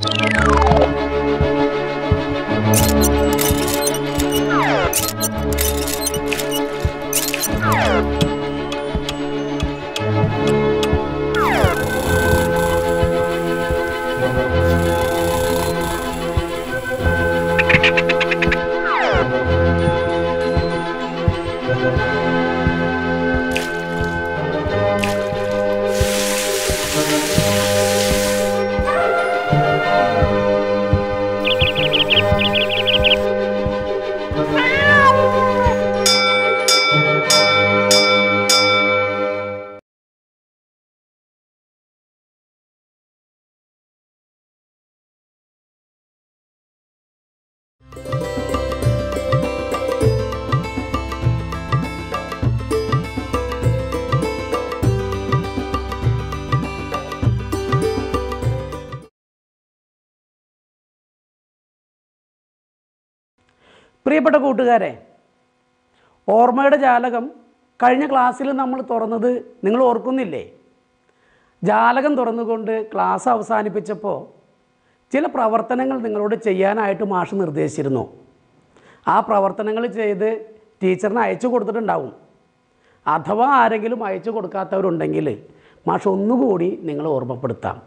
Thank പ്രിയപ്പെട്ട കൂട്ടുകാരെ ഓർമ്മയുടെ ജാലകം കഴിഞ്ഞ ക്ലാസ്സിൽ നമ്മൾ തുറന്നത് നിങ്ങൾ ഓർക്കുന്നില്ലേ ജാലകം തുറന്നുകൊണ്ട് ക്ലാസ് അവസാനിപ്പിച്ചപ്പോൾ ചില പ്രവർത്തനങ്ങൾ നിങ്ങളോട് ചെയ്യാനായിട്ട് മാഷ് നിർദ്ദേശിച്ചിരുന്നു ആ പ്രവർത്തനങ്ങൾ ചെയ്ത് ടീച്ചറിന് അയച്ചു കൊടുത്തിട്ടുണ്ടാവും അഥവാ ആരെങ്കിലും അയച്ചു കൊടുക്കാത്തവരുണ്ടെങ്കിൽ മാഷ് ഒന്നുകൂടി നിങ്ങൾ ഓർമ്മപ്പെടുത്താം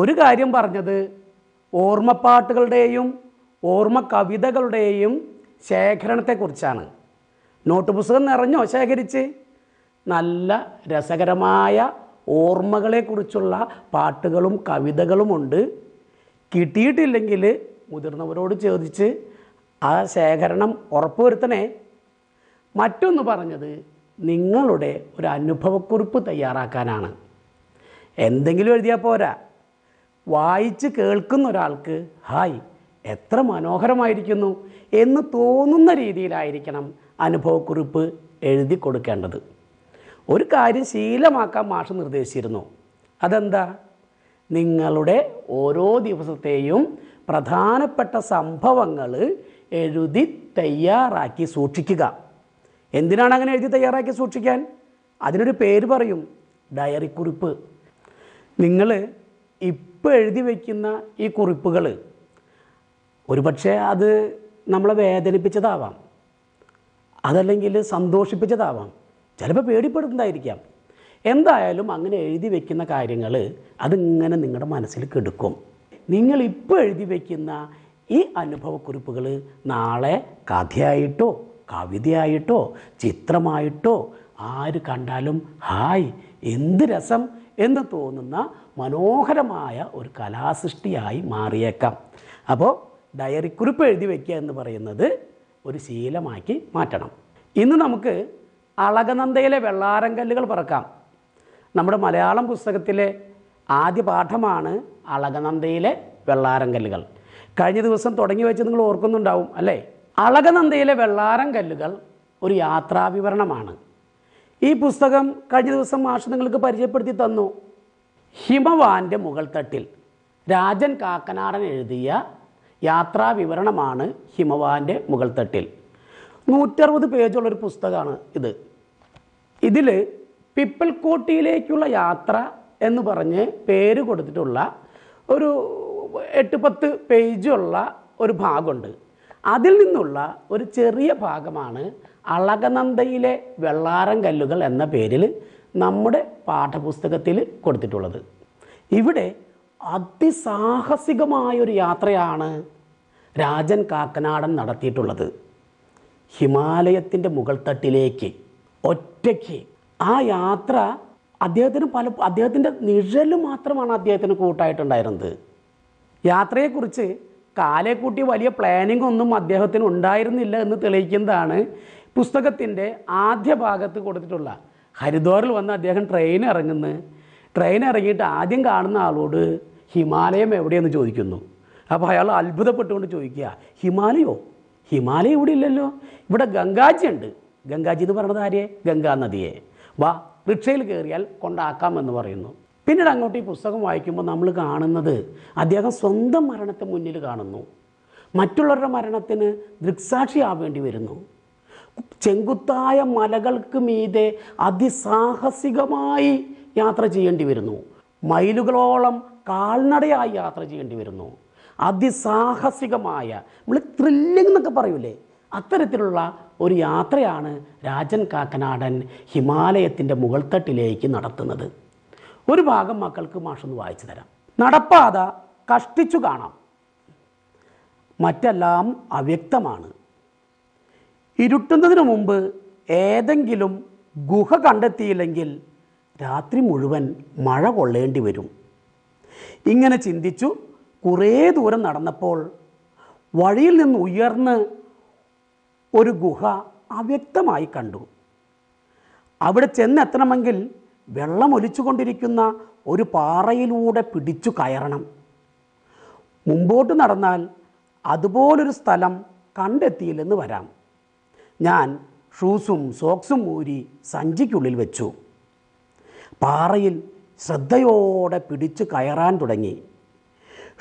ഒരു കാര്യം പറഞ്ഞത് ഓർമ്മപ്പാട്ടുകളുടെയും ഓർമ്മ കവിതകളുടെയും ശേഖരണത്തെക്കുറിച്ചാണ് നോട്ട് പുസ്തകം നിറഞ്ഞോ ശേഖരിച്ച് നല്ല രസകരമായ ഓർമ്മകളെക്കുറിച്ചുള്ള പാട്ടുകളും കവിതകളുമുണ്ട് കിട്ടിയിട്ടില്ലെങ്കിൽ മുതിർന്നവരോട് ചോദിച്ച് ആ ശേഖരണം ഉറപ്പുവരുത്തണേ മറ്റൊന്ന് പറഞ്ഞത് നിങ്ങളുടെ ഒരു അനുഭവക്കുറിപ്പ് തയ്യാറാക്കാനാണ് എന്തെങ്കിലും എഴുതിയാൽ പോരാ വായിച്ച് കേൾക്കുന്ന ഒരാൾക്ക് ഹായ് എത്ര മനോഹരമായിരിക്കുന്നു എന്ന് തോന്നുന്ന രീതിയിലായിരിക്കണം അനുഭവക്കുറിപ്പ് എഴുതി കൊടുക്കേണ്ടത് ഒരു കാര്യം ശീലമാക്കാൻ മാഷ് നിർദ്ദേശിച്ചിരുന്നു അതെന്താ നിങ്ങളുടെ ഓരോ ദിവസത്തെയും പ്രധാനപ്പെട്ട സംഭവങ്ങൾ എഴുതി തയ്യാറാക്കി സൂക്ഷിക്കുക എന്തിനാണ് അങ്ങനെ എഴുതി തയ്യാറാക്കി സൂക്ഷിക്കാൻ അതിനൊരു പേര് പറയും ഡയറി കുറിപ്പ് നിങ്ങൾ ഇപ്പോൾ എഴുതി വയ്ക്കുന്ന ഈ കുറിപ്പുകൾ ഒരുപക്ഷെ അത് നമ്മളെ വേദനിപ്പിച്ചതാവാം അതല്ലെങ്കിൽ സന്തോഷിപ്പിച്ചതാവാം ചിലപ്പോൾ പേടിപ്പെടുന്നതായിരിക്കാം എന്തായാലും അങ്ങനെ എഴുതി വയ്ക്കുന്ന കാര്യങ്ങൾ അതിങ്ങനെ നിങ്ങളുടെ മനസ്സിൽ കെടുക്കും നിങ്ങൾ ഇപ്പോൾ എഴുതി വയ്ക്കുന്ന ഈ അനുഭവക്കുറിപ്പുകൾ നാളെ കഥയായിട്ടോ കവിതയായിട്ടോ ചിത്രമായിട്ടോ ആര് കണ്ടാലും ഹായ് എന്ത് രസം എന്ന് തോന്നുന്ന മനോഹരമായ ഒരു കലാസൃഷ്ടിയായി മാറിയേക്കാം അപ്പോൾ ഡയറി കുറിപ്പ് എഴുതി വയ്ക്കുക എന്ന് പറയുന്നത് ഒരു ശീലമാക്കി മാറ്റണം ഇന്ന് നമുക്ക് അളകനന്ദയിലെ കല്ലുകൾ പറക്കാം നമ്മുടെ മലയാളം പുസ്തകത്തിലെ ആദ്യ പാഠമാണ് അളകനന്ദയിലെ കല്ലുകൾ കഴിഞ്ഞ ദിവസം തുടങ്ങി വെച്ച് നിങ്ങൾ ഓർക്കുന്നുണ്ടാവും അല്ലേ അളകനന്ദയിലെ വെള്ളാരം കല്ലുകൾ ഒരു യാത്രാവിവരണമാണ് ഈ പുസ്തകം കഴിഞ്ഞ ദിവസം മാഷ് നിങ്ങൾക്ക് പരിചയപ്പെടുത്തി തന്നു ഹിമവാൻ്റെ മുകൾ തട്ടിൽ രാജൻ കാക്കനാടൻ എഴുതിയ യാത്രാ വിവരണമാണ് ഹിമവാൻ്റെ മുകൾ തട്ടിൽ നൂറ്ററുപത് പേജുള്ളൊരു പുസ്തകമാണ് ഇത് ഇതിൽ പിപ്പിൾക്കോട്ടിയിലേക്കുള്ള യാത്ര എന്ന് പറഞ്ഞ് പേര് കൊടുത്തിട്ടുള്ള ഒരു എട്ട് പത്ത് പേജുള്ള ഒരു ഭാഗമുണ്ട് അതിൽ നിന്നുള്ള ഒരു ചെറിയ ഭാഗമാണ് അളകനന്ദയിലെ വെള്ളാരം കല്ലുകൾ എന്ന പേരിൽ നമ്മുടെ പാഠപുസ്തകത്തിൽ കൊടുത്തിട്ടുള്ളത് ഇവിടെ അതിസാഹസികമായൊരു യാത്രയാണ് രാജൻ കാക്കനാടൻ നടത്തിയിട്ടുള്ളത് ഹിമാലയത്തിൻ്റെ മുകൾ തട്ടിലേക്ക് ഒറ്റയ്ക്ക് ആ യാത്ര അദ്ദേഹത്തിന് പല അദ്ദേഹത്തിൻ്റെ നിഴല് മാത്രമാണ് അദ്ദേഹത്തിന് കൂട്ടായിട്ടുണ്ടായിരുന്നത് യാത്രയെക്കുറിച്ച് കാലെ കൂട്ടി വലിയ പ്ലാനിംഗ് ഒന്നും അദ്ദേഹത്തിന് ഉണ്ടായിരുന്നില്ല എന്ന് തെളിയിക്കുന്നതാണ് പുസ്തകത്തിൻ്റെ ആദ്യ ഭാഗത്ത് കൊടുത്തിട്ടുള്ള ഹരിദ്വാറിൽ വന്ന് അദ്ദേഹം ട്രെയിൻ ഇറങ്ങുന്നു ട്രെയിൻ ഇറങ്ങിയിട്ട് ആദ്യം കാണുന്ന ആളോട് ഹിമാലയം എവിടെയെന്ന് ചോദിക്കുന്നു അപ്പോൾ അയാൾ അത്ഭുതപ്പെട്ടുകൊണ്ട് ചോദിക്കുക ഹിമാലയോ ഹിമാലയം ഇവിടെ ഇല്ലല്ലോ ഇവിടെ ഗംഗാജി ഉണ്ട് ഗംഗാജി എന്ന് പറയുന്നത് ആരെ ഗംഗാ നദിയെ വാ റിക്ഷയിൽ കയറിയാൽ കൊണ്ടാക്കാമെന്ന് പറയുന്നു പിന്നീട് അങ്ങോട്ട് ഈ പുസ്തകം വായിക്കുമ്പോൾ നമ്മൾ കാണുന്നത് അദ്ദേഹം സ്വന്തം മരണത്തെ മുന്നിൽ കാണുന്നു മറ്റുള്ളവരുടെ മരണത്തിന് ദൃക്സാക്ഷിയാവേണ്ടി വരുന്നു ചെങ്കുത്തായ മലകൾക്ക് മീതെ അതിസാഹസികമായി യാത്ര ചെയ്യേണ്ടി വരുന്നു മൈലുകളോളം കാൽനടയായി യാത്ര ചെയ്യേണ്ടി വരുന്നു അതിസാഹസികമായ നമ്മൾ ത്രില്ലിംഗ് എന്നൊക്കെ പറയൂലേ അത്തരത്തിലുള്ള ഒരു യാത്രയാണ് രാജൻ കാക്കനാടൻ ഹിമാലയത്തിൻ്റെ മുകൾത്തട്ടിലേക്ക് നടത്തുന്നത് ഒരു ഭാഗം മക്കൾക്ക് മാഷൊന്ന് വായിച്ചു തരാം നടപ്പാത കഷ്ടിച്ചു കാണാം മറ്റെല്ലാം അവ്യക്തമാണ് ഇരുട്ടുന്നതിന് മുമ്പ് ഏതെങ്കിലും ഗുഹ കണ്ടെത്തിയില്ലെങ്കിൽ രാത്രി മുഴുവൻ മഴ കൊള്ളേണ്ടി വരും ഇങ്ങനെ ചിന്തിച്ചു കുറേ ദൂരം നടന്നപ്പോൾ വഴിയിൽ നിന്ന് ഉയർന്ന് ഒരു ഗുഹ അവ്യക്തമായി കണ്ടു അവിടെ ചെന്നെത്തണമെങ്കിൽ വെള്ളം ഒലിച്ചുകൊണ്ടിരിക്കുന്ന ഒരു പാറയിലൂടെ പിടിച്ചു കയറണം മുമ്പോട്ട് നടന്നാൽ അതുപോലൊരു സ്ഥലം കണ്ടെത്തിയില്ലെന്ന് വരാം ഞാൻ ഷൂസും സോക്സും ഊരി സഞ്ചിക്കുള്ളിൽ വെച്ചു പാറയിൽ ശ്രദ്ധയോടെ പിടിച്ചു കയറാൻ തുടങ്ങി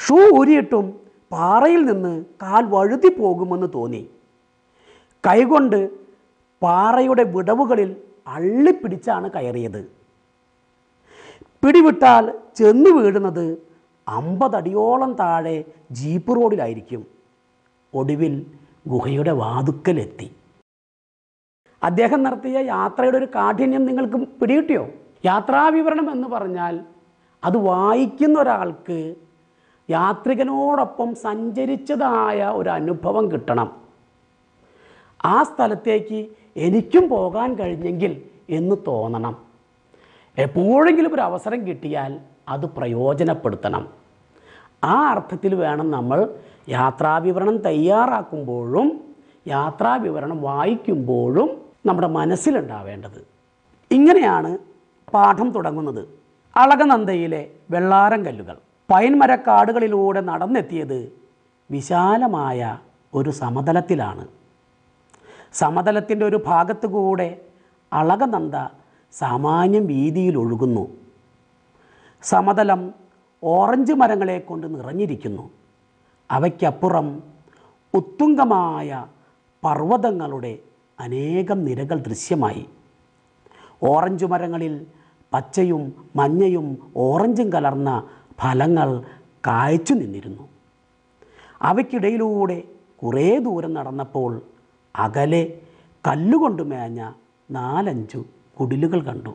ഷൂ ഊരിയിട്ടും പാറയിൽ നിന്ന് കാൽ വഴുതി പോകുമെന്ന് തോന്നി കൈകൊണ്ട് പാറയുടെ വിടവുകളിൽ അള്ളിപ്പിടിച്ചാണ് കയറിയത് പിടിവിട്ടാൽ ചെന്നു വീഴുന്നത് അമ്പതടിയോളം താഴെ ജീപ്പ് റോഡിലായിരിക്കും ഒടുവിൽ ഗുഹയുടെ വാതുക്കലെത്തി അദ്ദേഹം നടത്തിയ യാത്രയുടെ ഒരു കാഠിന്യം നിങ്ങൾക്ക് പിടികിട്ടിയോ യാത്രാവിവരണം എന്ന് പറഞ്ഞാൽ അത് വായിക്കുന്ന ഒരാൾക്ക് യാത്രികനോടൊപ്പം സഞ്ചരിച്ചതായ ഒരു അനുഭവം കിട്ടണം ആ സ്ഥലത്തേക്ക് എനിക്കും പോകാൻ കഴിഞ്ഞെങ്കിൽ എന്ന് തോന്നണം എപ്പോഴെങ്കിലും ഒരു അവസരം കിട്ടിയാൽ അത് പ്രയോജനപ്പെടുത്തണം ആ അർത്ഥത്തിൽ വേണം നമ്മൾ യാത്രാവിവരണം തയ്യാറാക്കുമ്പോഴും യാത്രാവിവരണം വായിക്കുമ്പോഴും നമ്മുടെ മനസ്സിലുണ്ടാവേണ്ടത് ഇങ്ങനെയാണ് പാഠം തുടങ്ങുന്നത് അളകനന്ദയിലെ വെള്ളാരം കല്ലുകൾ പൈൻമരക്കാടുകളിലൂടെ നടന്നെത്തിയത് വിശാലമായ ഒരു സമതലത്തിലാണ് സമതലത്തിൻ്റെ ഒരു ഭാഗത്തു കൂടെ അളകനന്ദ സാമാന്യം വീതിയിൽ ഒഴുകുന്നു സമതലം ഓറഞ്ച് മരങ്ങളെ കൊണ്ട് നിറഞ്ഞിരിക്കുന്നു അവയ്ക്കപ്പുറം ഉത്തുംഗമായ പർവ്വതങ്ങളുടെ അനേകം നിരകൾ ദൃശ്യമായി ഓറഞ്ച് മരങ്ങളിൽ പച്ചയും മഞ്ഞയും ഓറഞ്ചും കലർന്ന ഫലങ്ങൾ കായ്ച്ചു നിന്നിരുന്നു അവയ്ക്കിടയിലൂടെ കുറേ ദൂരം നടന്നപ്പോൾ അകലെ കല്ലുകൊണ്ട് മേഞ്ഞ നാലഞ്ചു കുടിലുകൾ കണ്ടു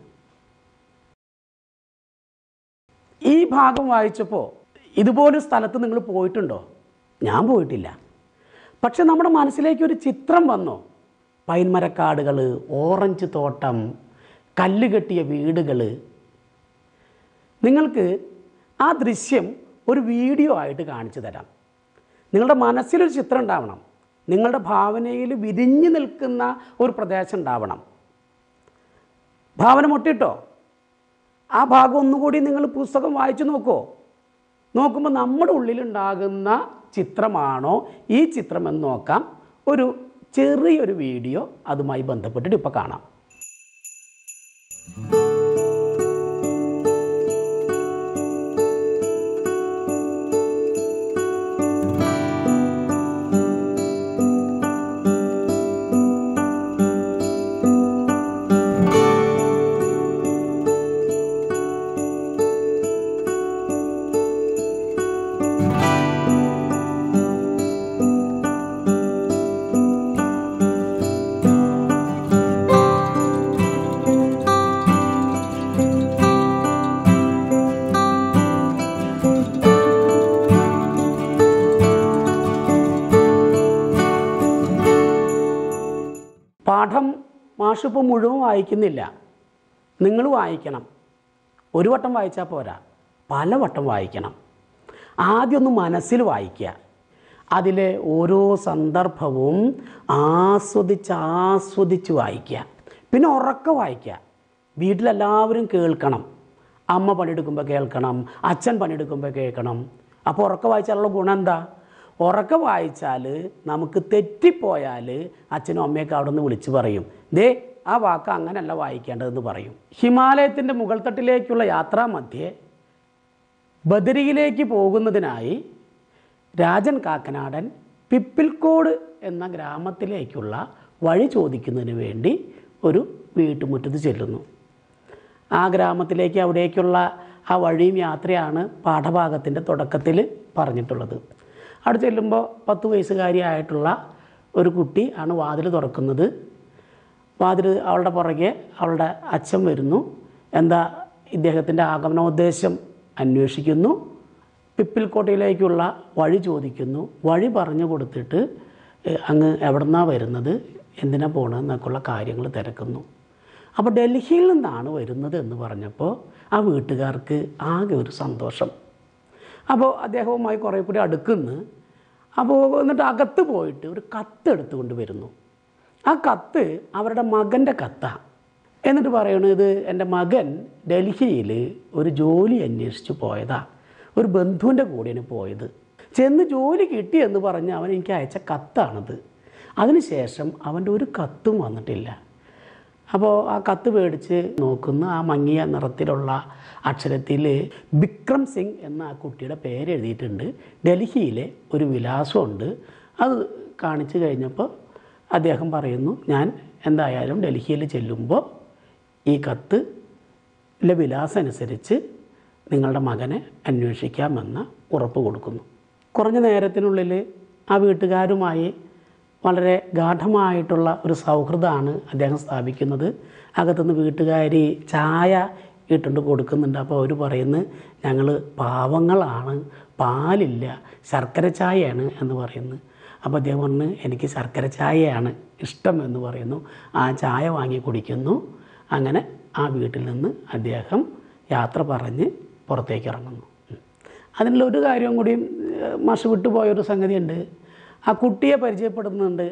ഈ ഭാഗം വായിച്ചപ്പോൾ ഇതുപോലൊരു സ്ഥലത്ത് നിങ്ങൾ പോയിട്ടുണ്ടോ ഞാൻ പോയിട്ടില്ല പക്ഷെ നമ്മുടെ മനസ്സിലേക്ക് ഒരു ചിത്രം വന്നു പൈൻമരക്കാടുകൾ ഓറഞ്ച് തോട്ടം കല്ലുകെട്ടിയ വീടുകൾ നിങ്ങൾക്ക് ആ ദൃശ്യം ഒരു വീഡിയോ ആയിട്ട് കാണിച്ചു തരാം നിങ്ങളുടെ മനസ്സിലൊരു ചിത്രം ഉണ്ടാവണം നിങ്ങളുടെ ഭാവനയിൽ വിരിഞ്ഞു നിൽക്കുന്ന ഒരു പ്രദേശം ഉണ്ടാവണം ഭാവന മുട്ടിട്ടോ ആ ഭാഗം ഒന്നുകൂടി നിങ്ങൾ പുസ്തകം വായിച്ചു നോക്കുമോ നോക്കുമ്പോൾ നമ്മുടെ ഉള്ളിലുണ്ടാകുന്ന ചിത്രമാണോ ഈ ചിത്രമെന്ന് നോക്കാം ഒരു ചെറിയൊരു വീഡിയോ അതുമായി ബന്ധപ്പെട്ടിട്ട് ഇപ്പോൾ കാണാം മാഷിപ്പോൾ മുഴുവൻ വായിക്കുന്നില്ല നിങ്ങൾ വായിക്കണം ഒരു വട്ടം വായിച്ചാൽ പോരാ പല വട്ടം വായിക്കണം ആദ്യമൊന്ന് മനസ്സിൽ വായിക്കുക അതിലെ ഓരോ സന്ദർഭവും ആസ്വദിച്ച് ആസ്വദിച്ച് വായിക്കുക പിന്നെ ഉറക്കം വായിക്കുക വീട്ടിലെല്ലാവരും കേൾക്കണം അമ്മ പണിയെടുക്കുമ്പോൾ കേൾക്കണം അച്ഛൻ പണിയെടുക്കുമ്പോൾ കേൾക്കണം അപ്പോൾ ഉറക്കം വായിച്ചാലുള്ള ഗുണം എന്താ ഉറക്കം വായിച്ചാൽ നമുക്ക് തെറ്റിപ്പോയാൽ അച്ഛനും അമ്മയൊക്കെ അവിടെ നിന്ന് വിളിച്ച് പറയും ദേ ആ വാക്ക് അങ്ങനെയല്ല വായിക്കേണ്ടതെന്ന് പറയും ഹിമാലയത്തിൻ്റെ മുകൾ തട്ടിലേക്കുള്ള മധ്യേ ബദരിയിലേക്ക് പോകുന്നതിനായി രാജൻ കാക്കനാടൻ പിപ്പിൽക്കോട് എന്ന ഗ്രാമത്തിലേക്കുള്ള വഴി ചോദിക്കുന്നതിന് വേണ്ടി ഒരു വീട്ടുമുറ്റത്ത് ചെല്ലുന്നു ആ ഗ്രാമത്തിലേക്ക് അവിടേക്കുള്ള ആ വഴിയും യാത്രയാണ് പാഠഭാഗത്തിൻ്റെ തുടക്കത്തിൽ പറഞ്ഞിട്ടുള്ളത് അവിടെ ചെല്ലുമ്പോൾ പത്ത് വയസ്സുകാരിയായിട്ടുള്ള ഒരു കുട്ടി ആണ് വാതിൽ തുറക്കുന്നത് വാതിൽ അവളുടെ പുറകെ അവളുടെ അച്ഛൻ വരുന്നു എന്താ ഇദ്ദേഹത്തിൻ്റെ ആഗമനോദ്ദേശം അന്വേഷിക്കുന്നു പിപ്പിൽക്കോട്ടയിലേക്കുള്ള വഴി ചോദിക്കുന്നു വഴി പറഞ്ഞു കൊടുത്തിട്ട് അങ്ങ് എവിടുന്നാ വരുന്നത് എന്തിനാ ഉള്ള കാര്യങ്ങൾ തിരക്കുന്നു അപ്പോൾ ഡൽഹിയിൽ നിന്നാണ് വരുന്നത് എന്ന് പറഞ്ഞപ്പോൾ ആ വീട്ടുകാർക്ക് ആകെ ഒരു സന്തോഷം അപ്പോൾ അദ്ദേഹവുമായി കുറേ കൂടി അടുക്കുന്നു അപ്പോൾ എന്നിട്ട് അകത്ത് പോയിട്ട് ഒരു കത്ത് എടുത്തുകൊണ്ട് വരുന്നു ആ കത്ത് അവരുടെ മകൻ്റെ കത്താണ് എന്നിട്ട് പറയണത് എൻ്റെ മകൻ ഡൽഹിയിൽ ഒരു ജോലി അന്വേഷിച്ച് പോയതാ ഒരു ബന്ധുവിൻ്റെ കൂടെയാണ് പോയത് ചെന്ന് ജോലി കിട്ടി എന്ന് പറഞ്ഞ് അവൻ എനിക്ക് അയച്ച കത്താണത് അതിനുശേഷം അവൻ്റെ ഒരു കത്തും വന്നിട്ടില്ല അപ്പോൾ ആ കത്ത് മേടിച്ച് നോക്കുന്ന ആ മങ്ങിയ നിറത്തിലുള്ള അക്ഷരത്തിൽ വിക്രം സിംഗ് എന്ന ആ കുട്ടിയുടെ പേര് എഴുതിയിട്ടുണ്ട് ഡൽഹിയിലെ ഒരു വിലാസമുണ്ട് അത് കാണിച്ചു കഴിഞ്ഞപ്പോൾ അദ്ദേഹം പറയുന്നു ഞാൻ എന്തായാലും ഡൽഹിയിൽ ചെല്ലുമ്പോൾ ഈ കത്ത് വിലാസമനുസരിച്ച് നിങ്ങളുടെ മകനെ അന്വേഷിക്കാമെന്ന് ഉറപ്പ് കൊടുക്കുന്നു കുറഞ്ഞ നേരത്തിനുള്ളിൽ ആ വീട്ടുകാരുമായി വളരെ ഗാഠമായിട്ടുള്ള ഒരു സൗഹൃദമാണ് അദ്ദേഹം സ്ഥാപിക്കുന്നത് അകത്തുനിന്ന് വീട്ടുകാരി ചായ ഇട്ടുകൊണ്ട് കൊടുക്കുന്നുണ്ട് അപ്പോൾ അവർ പറയുന്നത് ഞങ്ങൾ പാവങ്ങളാണ് പാലില്ല ശർക്കര ചായയാണ് എന്ന് പറയുന്നത് അപ്പോൾ അദ്ദേഹം പറഞ്ഞ് എനിക്ക് ശർക്കര ചായയാണ് ഇഷ്ടം എന്ന് പറയുന്നു ആ ചായ വാങ്ങി കുടിക്കുന്നു അങ്ങനെ ആ വീട്ടിൽ നിന്ന് അദ്ദേഹം യാത്ര പറഞ്ഞ് പുറത്തേക്ക് ഇറങ്ങുന്നു അതിനുള്ള ഒരു കാര്യവും കൂടി മഷ വിട്ടുപോയൊരു സംഗതിയുണ്ട് ആ കുട്ടിയെ പരിചയപ്പെടുന്നുണ്ട്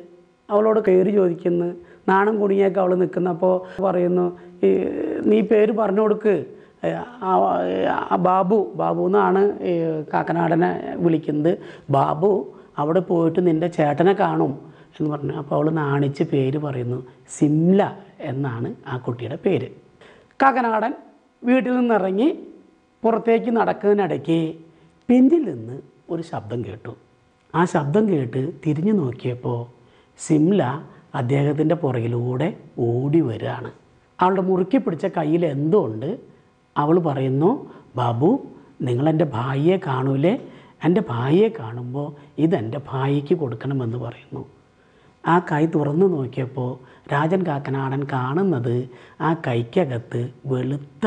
അവളോട് കയറി ചോദിക്കുന്നു നാണം കുടുങ്ങിയൊക്കെ അവൾ നിൽക്കുന്നപ്പോൾ പറയുന്നു ഈ നീ പേര് പറഞ്ഞു കൊടുക്ക് ബാബു ബാബു എന്നാണ് കാക്കനാടനെ വിളിക്കുന്നത് ബാബു അവിടെ പോയിട്ട് നിൻ്റെ ചേട്ടനെ കാണും എന്ന് പറഞ്ഞു അപ്പോൾ അവൾ നാണിച്ച് പേര് പറയുന്നു സിംല എന്നാണ് ആ കുട്ടിയുടെ പേര് കാക്കനാടൻ വീട്ടിൽ നിന്നിറങ്ങി പുറത്തേക്ക് നടക്കുന്നതിനിടയ്ക്ക് പിന്നിൽ നിന്ന് ഒരു ശബ്ദം കേട്ടു ആ ശബ്ദം കേട്ട് തിരിഞ്ഞു നോക്കിയപ്പോൾ സിംല അദ്ദേഹത്തിൻ്റെ പുറകിലൂടെ ഓടി വരികയാണ് അവളുടെ മുറുക്കി പിടിച്ച കയ്യിൽ എന്തോ ഉണ്ട് അവൾ പറയുന്നു ബാബു നിങ്ങളെൻ്റെ ഭായിയെ കാണൂലേ എൻ്റെ ഭാര്യയെ കാണുമ്പോൾ ഇതെൻ്റെ ഭാര്യയ്ക്ക് കൊടുക്കണമെന്ന് പറയുന്നു ആ കൈ തുറന്നു നോക്കിയപ്പോൾ രാജൻ കാക്കനാടൻ കാണുന്നത് ആ കൈക്കകത്ത് വെളുത്ത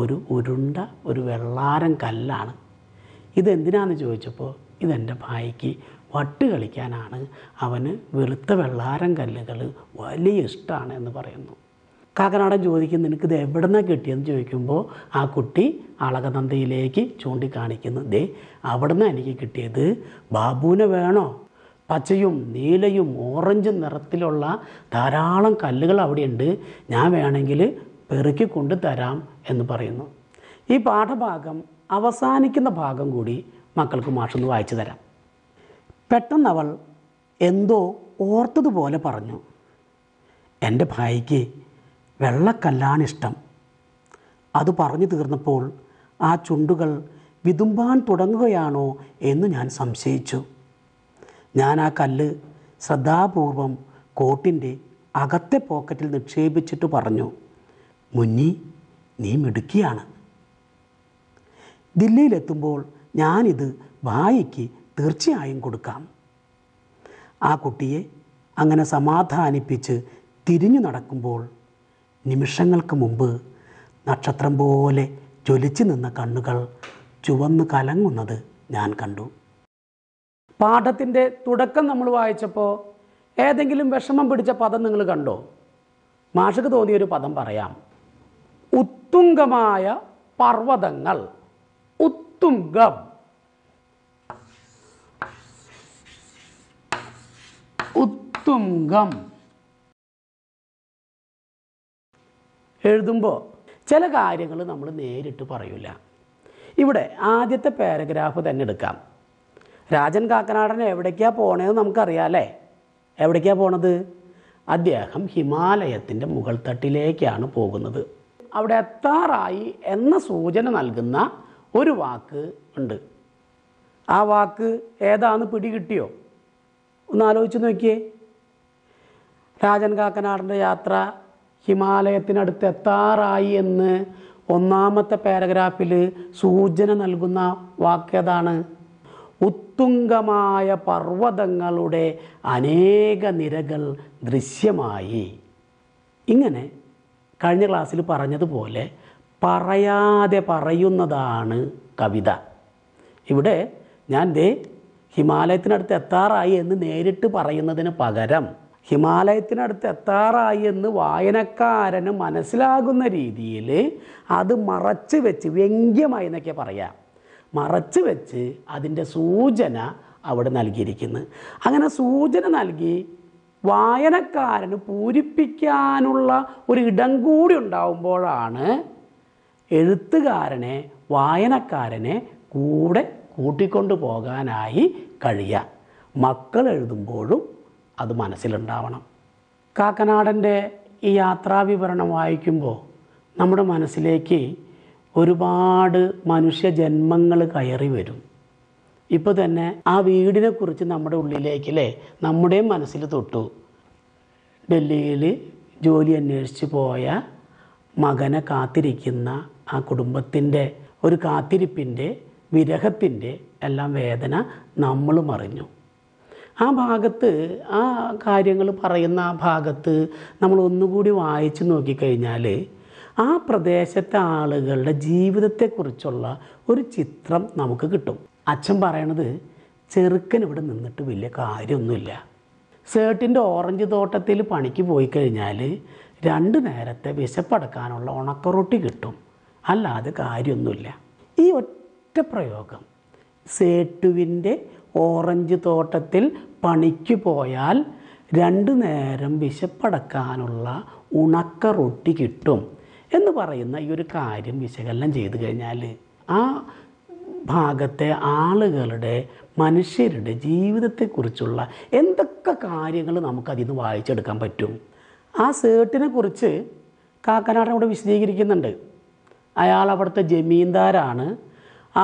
ഒരു ഉരുണ്ട ഒരു വെള്ളാരം കല്ലാണ് ഇതെന്തിനാന്ന് ചോദിച്ചപ്പോൾ ഇതെൻ്റെ ഭാര്യയ്ക്ക് വട്ട് കളിക്കാനാണ് അവന് വെളുത്ത വെള്ളാരം കല്ലുകൾ വലിയ ഇഷ്ടമാണ് എന്ന് പറയുന്നു കാക്കനാടൻ ചോദിക്കും നിനക്കിത് എവിടെ നിന്നാണ് കിട്ടിയെന്ന് ചോദിക്കുമ്പോൾ ആ കുട്ടി അളകനന്ദയിലേക്ക് ചൂണ്ടിക്കാണിക്കുന്നു ദേ അവിടെ എനിക്ക് കിട്ടിയത് ബാബുവിനെ വേണോ പച്ചയും നീലയും ഓറഞ്ചും നിറത്തിലുള്ള ധാരാളം കല്ലുകൾ അവിടെയുണ്ട് ഞാൻ വേണമെങ്കിൽ പെറുക്കി കൊണ്ട് തരാം എന്ന് പറയുന്നു ഈ പാഠഭാഗം അവസാനിക്കുന്ന ഭാഗം കൂടി മക്കൾക്ക് മാഷൊന്ന് വായിച്ചു തരാം പെട്ടെന്നവൾ എന്തോ ഓർത്തതുപോലെ പറഞ്ഞു എൻ്റെ ഭായിക്ക് വെള്ളക്കല്ലാണിഷ്ടം അത് പറഞ്ഞു തീർന്നപ്പോൾ ആ ചുണ്ടുകൾ വിതുമ്പാൻ തുടങ്ങുകയാണോ എന്ന് ഞാൻ സംശയിച്ചു ഞാൻ ആ കല്ല് ശ്രദ്ധാപൂർവം കോട്ടിൻ്റെ അകത്തെ പോക്കറ്റിൽ നിക്ഷേപിച്ചിട്ട് പറഞ്ഞു മുന്നി നീ മിടുക്കിയാണ് ദില്ലിയിലെത്തുമ്പോൾ ഞാനിത് ഭായിക്ക് തീർച്ചയായും കൊടുക്കാം ആ കുട്ടിയെ അങ്ങനെ സമാധാനിപ്പിച്ച് തിരിഞ്ഞു നടക്കുമ്പോൾ നിമിഷങ്ങൾക്ക് മുമ്പ് നക്ഷത്രം പോലെ ജ്വലിച്ചു നിന്ന കണ്ണുകൾ ചുവന്ന് കലങ്ങുന്നത് ഞാൻ കണ്ടു പാഠത്തിൻ്റെ തുടക്കം നമ്മൾ വായിച്ചപ്പോൾ ഏതെങ്കിലും വിഷമം പിടിച്ച പദം നിങ്ങൾ കണ്ടോ മാഷക്ക് തോന്നിയൊരു പദം പറയാം ഉത്തുംഗമായ പർവ്വതങ്ങൾ ഉത്തുംഗം ഉത്തുംഗം എഴുതുമ്പോൾ ചില കാര്യങ്ങൾ നമ്മൾ നേരിട്ട് പറയില്ല ഇവിടെ ആദ്യത്തെ പാരഗ്രാഫ് തന്നെ എടുക്കാം രാജൻ കാക്കനാടൻ എവിടേക്കാണ് പോണതെന്ന് നമുക്കറിയാം അല്ലേ എവിടേക്കാണ് പോണത് അദ്ദേഹം ഹിമാലയത്തിൻ്റെ മുകൾ തട്ടിലേക്കാണ് പോകുന്നത് അവിടെ എത്താറായി എന്ന സൂചന നൽകുന്ന ഒരു വാക്ക് ഉണ്ട് ആ വാക്ക് ഏതാന്ന് പിടികിട്ടിയോ ഒന്ന് ആലോചിച്ച് നോക്കിയേ രാജൻ കാക്കനാടൻ്റെ യാത്ര ഹിമാലയത്തിനടുത്ത് എത്താറായി എന്ന് ഒന്നാമത്തെ പാരഗ്രാഫിൽ സൂചന നൽകുന്ന വാക്യതാണ് ഉത്തുംഗമായ പർവ്വതങ്ങളുടെ അനേക നിരകൾ ദൃശ്യമായി ഇങ്ങനെ കഴിഞ്ഞ ക്ലാസ്സിൽ പറഞ്ഞതുപോലെ പറയാതെ പറയുന്നതാണ് കവിത ഇവിടെ ഞാൻ ദേ ഹിമാലയത്തിനടുത്ത് എത്താറായി എന്ന് നേരിട്ട് പറയുന്നതിന് പകരം ഹിമാലയത്തിനടുത്ത് എത്താറായി എന്ന് വായനക്കാരന് മനസ്സിലാകുന്ന രീതിയിൽ അത് മറച്ചു വെച്ച് വ്യംഗ്യമായി എന്നൊക്കെ പറയാം മറച്ച് വെച്ച് അതിൻ്റെ സൂചന അവിടെ നൽകിയിരിക്കുന്നു അങ്ങനെ സൂചന നൽകി വായനക്കാരന് പൂരിപ്പിക്കാനുള്ള ഒരു ഇടം കൂടി ഉണ്ടാവുമ്പോഴാണ് എഴുത്തുകാരനെ വായനക്കാരനെ കൂടെ കൂട്ടിക്കൊണ്ടു പോകാനായി കഴിയുക മക്കൾ എഴുതുമ്പോഴും അത് മനസ്സിലുണ്ടാവണം കാക്കനാടൻ്റെ ഈ യാത്രാവിവരണം വായിക്കുമ്പോൾ നമ്മുടെ മനസ്സിലേക്ക് ഒരുപാട് മനുഷ്യജന്മങ്ങൾ കയറി വരും ഇപ്പോൾ തന്നെ ആ വീടിനെക്കുറിച്ച് നമ്മുടെ ഉള്ളിലേക്കല്ലേ നമ്മുടെ മനസ്സിൽ തൊട്ടു ഡൽഹിയിൽ ജോലി അന്വേഷിച്ച് പോയ മകനെ കാത്തിരിക്കുന്ന ആ കുടുംബത്തിൻ്റെ ഒരു കാത്തിരിപ്പിൻ്റെ വിരഹത്തിൻ്റെ എല്ലാം വേദന നമ്മളും അറിഞ്ഞു ആ ഭാഗത്ത് ആ കാര്യങ്ങൾ പറയുന്ന ആ ഭാഗത്ത് നമ്മൾ ഒന്നുകൂടി വായിച്ചു നോക്കിക്കഴിഞ്ഞാൽ ആ പ്രദേശത്തെ ആളുകളുടെ ജീവിതത്തെക്കുറിച്ചുള്ള ഒരു ചിത്രം നമുക്ക് കിട്ടും അച്ഛൻ പറയണത് ചെറുക്കൻ ഇവിടെ നിന്നിട്ട് വലിയ കാര്യമൊന്നുമില്ല സേട്ടിൻ്റെ ഓറഞ്ച് തോട്ടത്തിൽ പണിക്ക് പോയി കഴിഞ്ഞാൽ രണ്ട് നേരത്തെ വിശപ്പടക്കാനുള്ള ഉണക്കറൊട്ടി കിട്ടും അല്ലാതെ കാര്യമൊന്നുമില്ല ഈ ഒറ്റ പ്രയോഗം സേട്ടുവിൻ്റെ ഓറഞ്ച് തോട്ടത്തിൽ പണിക്ക് പോയാൽ രണ്ട് നേരം വിശപ്പടക്കാനുള്ള ഉണക്ക റൊട്ടി കിട്ടും എന്ന് പറയുന്ന ഈ ഒരു കാര്യം വിശകലനം ചെയ്തു കഴിഞ്ഞാൽ ആ ഭാഗത്തെ ആളുകളുടെ മനുഷ്യരുടെ ജീവിതത്തെക്കുറിച്ചുള്ള എന്തൊക്കെ കാര്യങ്ങൾ നമുക്കതിൽ നിന്ന് വായിച്ചെടുക്കാൻ പറ്റും ആ സേട്ടിനെ കുറിച്ച് കാക്കനാടൻ ഇവിടെ വിശദീകരിക്കുന്നുണ്ട് അയാൾ അവിടുത്തെ ജമീന്ദാരാണ്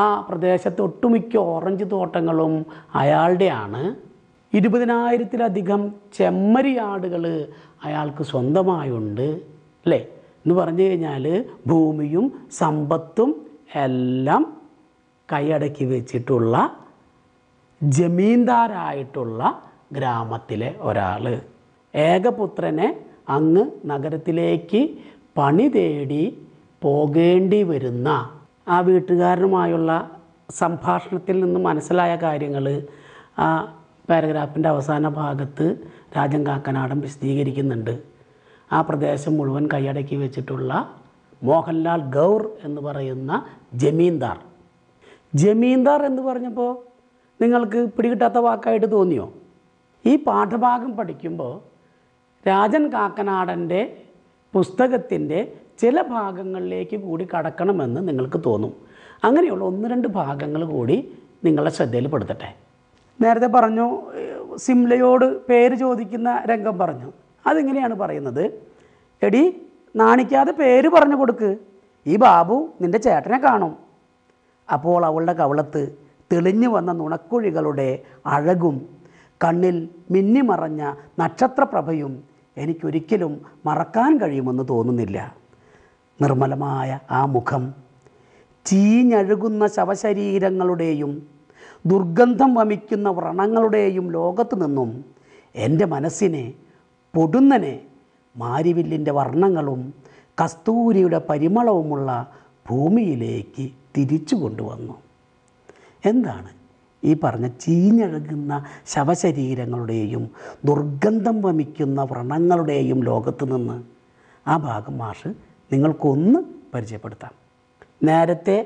ആ പ്രദേശത്ത് ഒട്ടുമിക്ക ഓറഞ്ച് തോട്ടങ്ങളും അയാളുടെയാണ് ഇരുപതിനായിരത്തിലധികം ചെമ്മരിയാടുകൾ അയാൾക്ക് സ്വന്തമായുണ്ട് അല്ലേ എന്ന് പറഞ്ഞു കഴിഞ്ഞാൽ ഭൂമിയും സമ്പത്തും എല്ലാം കൈയടക്കി വെച്ചിട്ടുള്ള ജമീന്ദാരായിട്ടുള്ള ഗ്രാമത്തിലെ ഒരാൾ ഏകപുത്രനെ അങ്ങ് നഗരത്തിലേക്ക് പണി തേടി പോകേണ്ടി വരുന്ന ആ വീട്ടുകാരനുമായുള്ള സംഭാഷണത്തിൽ നിന്ന് മനസ്സിലായ കാര്യങ്ങൾ പാരഗ്രാഫിൻ്റെ അവസാന ഭാഗത്ത് രാജൻ കാക്കനാടൻ വിശദീകരിക്കുന്നുണ്ട് ആ പ്രദേശം മുഴുവൻ കൈയടക്കി വെച്ചിട്ടുള്ള മോഹൻലാൽ ഗൗർ എന്ന് പറയുന്ന ജമീന്ദാർ ജമീന്ദാർ എന്ന് പറഞ്ഞപ്പോൾ നിങ്ങൾക്ക് പിടികിട്ടാത്ത വാക്കായിട്ട് തോന്നിയോ ഈ പാഠഭാഗം പഠിക്കുമ്പോൾ രാജൻ കാക്കനാടൻ്റെ പുസ്തകത്തിൻ്റെ ചില ഭാഗങ്ങളിലേക്ക് കൂടി കടക്കണമെന്ന് നിങ്ങൾക്ക് തോന്നും അങ്ങനെയുള്ള ഒന്ന് രണ്ട് ഭാഗങ്ങൾ കൂടി നിങ്ങളുടെ ശ്രദ്ധയിൽപ്പെടുത്തട്ടെ നേരത്തെ പറഞ്ഞു സിംലയോട് പേര് ചോദിക്കുന്ന രംഗം പറഞ്ഞു അതിങ്ങനെയാണ് പറയുന്നത് എടി നാണിക്കാതെ പേര് പറഞ്ഞു കൊടുക്ക് ഈ ബാബു നിൻ്റെ ചേട്ടനെ കാണും അപ്പോൾ അവളുടെ കവളത്ത് തെളിഞ്ഞു വന്ന നുണക്കുഴികളുടെ അഴകും കണ്ണിൽ മിന്നിമറഞ്ഞ നക്ഷത്രപ്രഭയും എനിക്കൊരിക്കലും മറക്കാൻ കഴിയുമെന്ന് തോന്നുന്നില്ല നിർമ്മലമായ ആ മുഖം ചീഞ്ഞഴുകുന്ന ശവശരീരങ്ങളുടെയും ദുർഗന്ധം വമിക്കുന്ന വ്രണങ്ങളുടെയും ലോകത്ത് നിന്നും എൻ്റെ മനസ്സിനെ പൊടുന്നനെ മാരിവില്ലിൻ്റെ വർണ്ണങ്ങളും കസ്തൂരിയുടെ പരിമളവുമുള്ള ഭൂമിയിലേക്ക് തിരിച്ചു കൊണ്ടുവന്നു എന്താണ് ഈ പറഞ്ഞ ചീഞ്ഞഴുകുന്ന ശവശരീരങ്ങളുടെയും ദുർഗന്ധം വമിക്കുന്ന വ്രണങ്ങളുടെയും ലോകത്ത് നിന്ന് ആ ഭാഗം മാഷ് നിങ്ങൾക്കൊന്ന് പരിചയപ്പെടുത്താം നേരത്തെ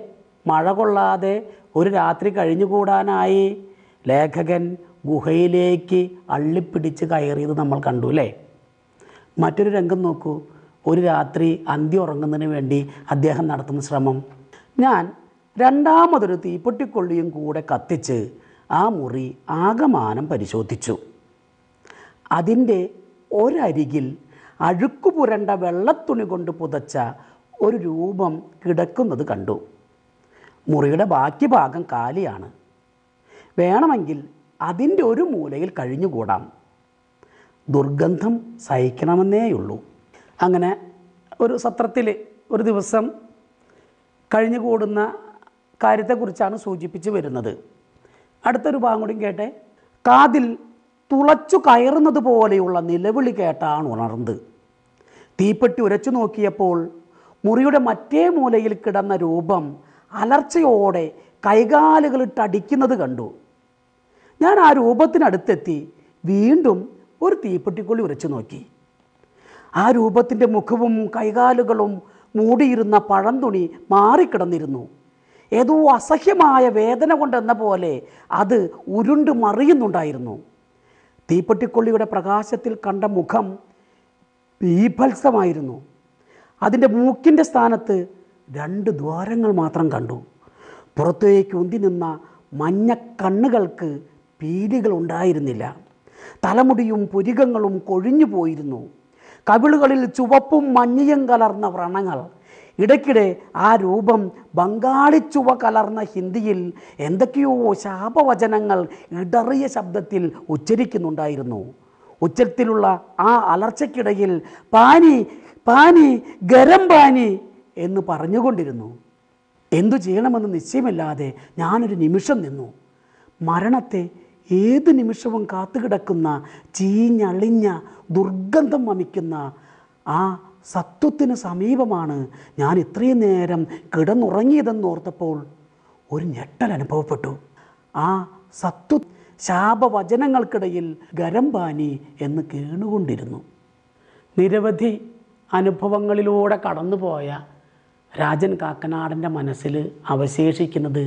മഴ കൊള്ളാതെ ഒരു രാത്രി കഴിഞ്ഞുകൂടാനായി ലേഖകൻ ഗുഹയിലേക്ക് അള്ളിപ്പിടിച്ച് കയറിയത് നമ്മൾ കണ്ടു അല്ലേ മറ്റൊരു രംഗം നോക്കൂ ഒരു രാത്രി അന്തി ഉറങ്ങുന്നതിന് വേണ്ടി അദ്ദേഹം നടത്തുന്ന ശ്രമം ഞാൻ രണ്ടാമതൊരു തീപ്പൊട്ടിക്കൊള്ളിയും കൂടെ കത്തിച്ച് ആ മുറി ആകമാനം പരിശോധിച്ചു അതിൻ്റെ ഒരരികിൽ അഴുക്കുപുരണ്ട വെള്ളത്തുണി കൊണ്ട് പുതച്ച ഒരു രൂപം കിടക്കുന്നത് കണ്ടു മുറിയുടെ ബാക്കി ഭാഗം കാലിയാണ് വേണമെങ്കിൽ അതിൻ്റെ ഒരു മൂലയിൽ കഴിഞ്ഞുകൂടാം ദുർഗന്ധം സഹിക്കണമെന്നേയുള്ളൂ അങ്ങനെ ഒരു സത്രത്തിൽ ഒരു ദിവസം കഴിഞ്ഞുകൂടുന്ന കാര്യത്തെക്കുറിച്ചാണ് സൂചിപ്പിച്ച് വരുന്നത് അടുത്തൊരു ഭാഗം കൂടി കേട്ടെ കാതിൽ തുളച്ചു കയറുന്നത് പോലെയുള്ള നിലവിളി കേട്ടാണ് ഉണർന്നത് തീപ്പെട്ടി ഉരച്ചു നോക്കിയപ്പോൾ മുറിയുടെ മറ്റേ മൂലയിൽ കിടന്ന രൂപം അലർച്ചയോടെ കൈകാലുകളിട്ടടിക്കുന്നത് കണ്ടു ഞാൻ ആ രൂപത്തിനടുത്തെത്തി വീണ്ടും ഒരു തീപ്പെട്ടിക്കുള്ളി ഉരച്ചു നോക്കി ആ രൂപത്തിൻ്റെ മുഖവും കൈകാലുകളും മൂടിയിരുന്ന തുണി മാറിക്കിടന്നിരുന്നു ഏതോ അസഹ്യമായ വേദന കൊണ്ടെന്ന പോലെ അത് ഉരുണ്ട് മറിയുന്നുണ്ടായിരുന്നു തീപ്പെട്ടിക്കൊള്ളിയുടെ പ്രകാശത്തിൽ കണ്ട മുഖം ബീഭത്സമായിരുന്നു അതിൻ്റെ മൂക്കിൻ്റെ സ്ഥാനത്ത് രണ്ട് ദ്വാരങ്ങൾ മാത്രം കണ്ടു പുറത്തേക്ക് ഉന്തി നിന്ന മഞ്ഞ കണ്ണുകൾക്ക് പീലികൾ ഉണ്ടായിരുന്നില്ല തലമുടിയും പുരികങ്ങളും കൊഴിഞ്ഞു പോയിരുന്നു കവിളുകളിൽ ചുവപ്പും മഞ്ഞയും കലർന്ന വ്രണങ്ങൾ ഇടയ്ക്കിടെ ആ രൂപം ബംഗാളി ചുവ കലർന്ന ഹിന്ദിയിൽ എന്തൊക്കെയോ ശാപവചനങ്ങൾ ഇടറിയ ശബ്ദത്തിൽ ഉച്ചരിക്കുന്നുണ്ടായിരുന്നു ഉച്ചത്തിലുള്ള ആ അലർച്ചയ്ക്കിടയിൽ പാനി പാനി ഗരം പാനി എന്ന് പറഞ്ഞുകൊണ്ടിരുന്നു എന്തു ചെയ്യണമെന്ന് നിശ്ചയമില്ലാതെ ഞാനൊരു നിമിഷം നിന്നു മരണത്തെ ഏത് നിമിഷവും കാത്തുകിടക്കുന്ന ചീഞ്ഞളിഞ്ഞ ദുർഗന്ധം വമിക്കുന്ന ആ സത്വത്തിന് സമീപമാണ് ഞാൻ ഇത്രയും നേരം ഓർത്തപ്പോൾ ഒരു ഞെട്ടൽ അനുഭവപ്പെട്ടു ആ സത്വ ശാപവചനങ്ങൾക്കിടയിൽ ഗരംപാനി എന്ന് കേണുകൊണ്ടിരുന്നു നിരവധി അനുഭവങ്ങളിലൂടെ കടന്നുപോയ രാജൻ കാക്കനാടൻ്റെ മനസ്സിൽ അവശേഷിക്കുന്നത്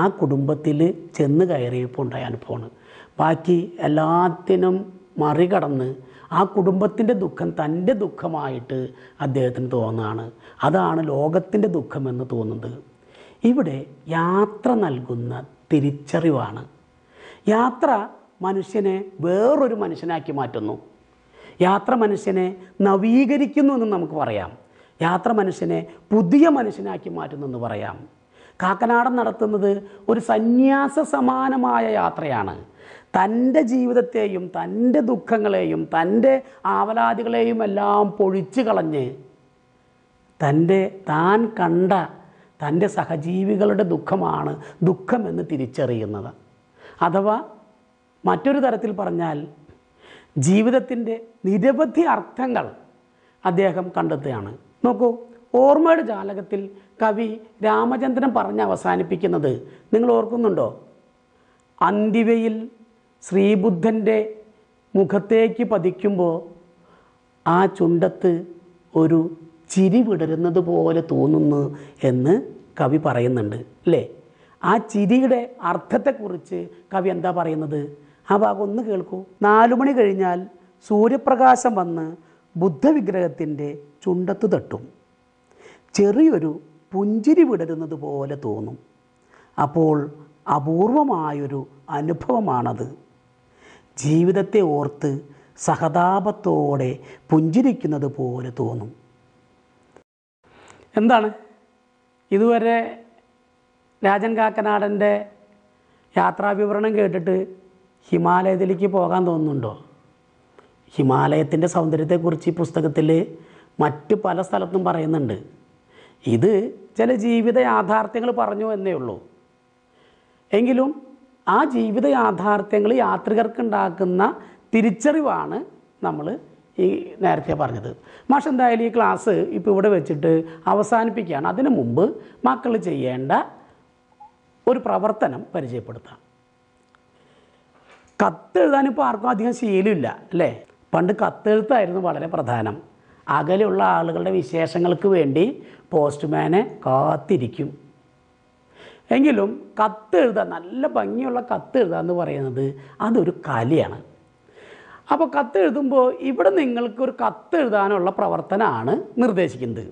ആ കുടുംബത്തിൽ ചെന്ന് കയറിയപ്പോൾ ഉണ്ടായ അനുഭവമാണ് ബാക്കി എല്ലാത്തിനും മറികടന്ന് ആ കുടുംബത്തിൻ്റെ ദുഃഖം തൻ്റെ ദുഃഖമായിട്ട് അദ്ദേഹത്തിന് തോന്നുകയാണ് അതാണ് ലോകത്തിൻ്റെ ദുഃഖമെന്ന് തോന്നുന്നത് ഇവിടെ യാത്ര നൽകുന്ന തിരിച്ചറിവാണ് യാത്ര മനുഷ്യനെ വേറൊരു മനുഷ്യനാക്കി മാറ്റുന്നു യാത്ര മനുഷ്യനെ നവീകരിക്കുന്നു എന്ന് നമുക്ക് പറയാം യാത്ര മനുഷ്യനെ പുതിയ മനുഷ്യനാക്കി മാറ്റുന്നെന്ന് പറയാം കാക്കനാടൻ നടത്തുന്നത് ഒരു സന്യാസ സമാനമായ യാത്രയാണ് തൻ്റെ ജീവിതത്തെയും തൻ്റെ ദുഃഖങ്ങളെയും തൻ്റെ ആവലാതികളെയും എല്ലാം പൊഴിച്ചു കളഞ്ഞ് തൻ്റെ താൻ കണ്ട തൻ്റെ സഹജീവികളുടെ ദുഃഖമാണ് ദുഃഖമെന്ന് തിരിച്ചറിയുന്നത് അഥവാ മറ്റൊരു തരത്തിൽ പറഞ്ഞാൽ ജീവിതത്തിൻ്റെ നിരവധി അർത്ഥങ്ങൾ അദ്ദേഹം കണ്ടെത്തുകയാണ് നോക്കൂ ഓർമ്മയുടെ ജാലകത്തിൽ കവി രാമചന്ദ്രൻ പറഞ്ഞ് അവസാനിപ്പിക്കുന്നത് നിങ്ങൾ ഓർക്കുന്നുണ്ടോ അന്തിവയിൽ ശ്രീബുദ്ധൻ്റെ മുഖത്തേക്ക് പതിക്കുമ്പോൾ ആ ചുണ്ടത്ത് ഒരു ചിരി വിടരുന്നത് പോലെ തോന്നുന്നു എന്ന് കവി പറയുന്നുണ്ട് അല്ലേ ആ ചിരിയുടെ അർത്ഥത്തെക്കുറിച്ച് കവി എന്താ പറയുന്നത് ആ ഭാഗം ഒന്ന് കേൾക്കൂ നാലു മണി കഴിഞ്ഞാൽ സൂര്യപ്രകാശം വന്ന് ബുദ്ധവിഗ്രഹത്തിൻ്റെ ചുണ്ടത്ത് തട്ടും ചെറിയൊരു പുഞ്ചിരി വിടരുന്നത് പോലെ തോന്നും അപ്പോൾ അപൂർവമായൊരു അനുഭവമാണത് ജീവിതത്തെ ഓർത്ത് സഹതാപത്തോടെ പുഞ്ചിരിക്കുന്നത് പോലെ തോന്നും എന്താണ് ഇതുവരെ രാജൻ കാക്കനാടൻ്റെ യാത്രാവിവരണം കേട്ടിട്ട് ഹിമാലയത്തിലേക്ക് പോകാൻ തോന്നുന്നുണ്ടോ ഹിമാലയത്തിൻ്റെ സൗന്ദര്യത്തെക്കുറിച്ച് ഈ പുസ്തകത്തിൽ മറ്റ് പല സ്ഥലത്തും പറയുന്നുണ്ട് ഇത് ചില ജീവിത യാഥാർത്ഥ്യങ്ങൾ പറഞ്ഞു എന്നേ ഉള്ളൂ എങ്കിലും ആ ജീവിത യാഥാർത്ഥ്യങ്ങൾ യാത്രികർക്കുണ്ടാക്കുന്ന തിരിച്ചറിവാണ് നമ്മൾ ഈ നേരത്തെ പറഞ്ഞത് മാഷ് എന്തായാലും ഈ ക്ലാസ് ഇപ്പോൾ ഇവിടെ വെച്ചിട്ട് അവസാനിപ്പിക്കുകയാണ് അതിനു മുമ്പ് മക്കൾ ചെയ്യേണ്ട ഒരു പ്രവർത്തനം പരിചയപ്പെടുത്താം കത്തെഴുതാനിപ്പോൾ ആർക്കും അധികം ശീലമില്ല അല്ലേ പണ്ട് കത്തെഴുത്തായിരുന്നു വളരെ പ്രധാനം അകലെയുള്ള ആളുകളുടെ വിശേഷങ്ങൾക്ക് വേണ്ടി പോസ്റ്റ്മാനെ കാത്തിരിക്കും എങ്കിലും കത്തെഴുതുക നല്ല ഭംഗിയുള്ള കത്തെഴുതുക എന്ന് പറയുന്നത് അതൊരു കലയാണ് അപ്പോൾ കത്തെഴുതുമ്പോൾ ഇവിടെ നിങ്ങൾക്കൊരു കത്തെഴുതാനുള്ള പ്രവർത്തനമാണ് നിർദ്ദേശിക്കുന്നത്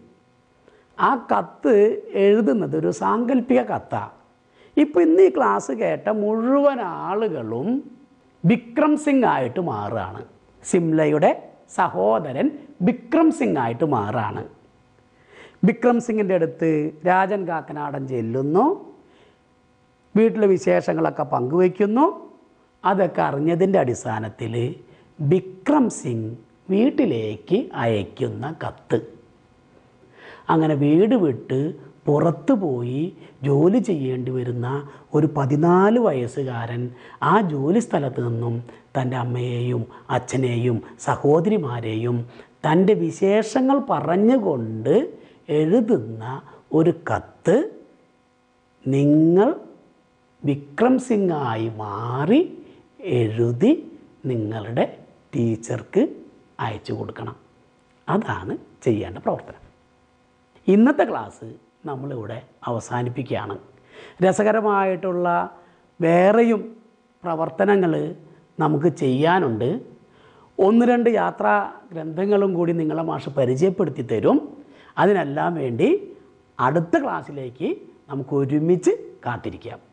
ആ കത്ത് എഴുതുന്നത് ഒരു സാങ്കല്പിക കത്താണ് ഇപ്പോൾ ഇന്ന് ഈ ക്ലാസ് കേട്ട മുഴുവൻ ആളുകളും വിക്രം സിംഗ് ആയിട്ട് മാറുകയാണ് സിംലയുടെ സഹോദരൻ വിക്രം സിംഗ് ആയിട്ട് മാറാണ് വിക്രം സിംഗിൻ്റെ അടുത്ത് രാജൻ കാക്കനാടൻ ചെല്ലുന്നു വീട്ടിലെ വിശേഷങ്ങളൊക്കെ പങ്കുവയ്ക്കുന്നു അതൊക്കെ അറിഞ്ഞതിൻ്റെ അടിസ്ഥാനത്തിൽ വിക്രം സിംഗ് വീട്ടിലേക്ക് അയക്കുന്ന കത്ത് അങ്ങനെ വീട് വിട്ട് പുറത്തു പോയി ജോലി ചെയ്യേണ്ടി വരുന്ന ഒരു പതിനാല് വയസ്സുകാരൻ ആ ജോലി സ്ഥലത്ത് നിന്നും തൻ്റെ അമ്മയെയും അച്ഛനെയും സഹോദരിമാരെയും തൻ്റെ വിശേഷങ്ങൾ പറഞ്ഞുകൊണ്ട് എഴുതുന്ന ഒരു കത്ത് നിങ്ങൾ വിക്രം സിംഗായി മാറി എഴുതി നിങ്ങളുടെ ടീച്ചർക്ക് അയച്ചു കൊടുക്കണം അതാണ് ചെയ്യേണ്ട പ്രവർത്തനം ഇന്നത്തെ ക്ലാസ് നമ്മളിവിടെ അവസാനിപ്പിക്കുകയാണ് രസകരമായിട്ടുള്ള വേറെയും പ്രവർത്തനങ്ങൾ നമുക്ക് ചെയ്യാനുണ്ട് ഒന്ന് രണ്ട് യാത്രാ ഗ്രന്ഥങ്ങളും കൂടി നിങ്ങളെ മാഷ് പരിചയപ്പെടുത്തി തരും അതിനെല്ലാം വേണ്ടി അടുത്ത ക്ലാസ്സിലേക്ക് നമുക്ക് ഒരുമിച്ച് കാത്തിരിക്കാം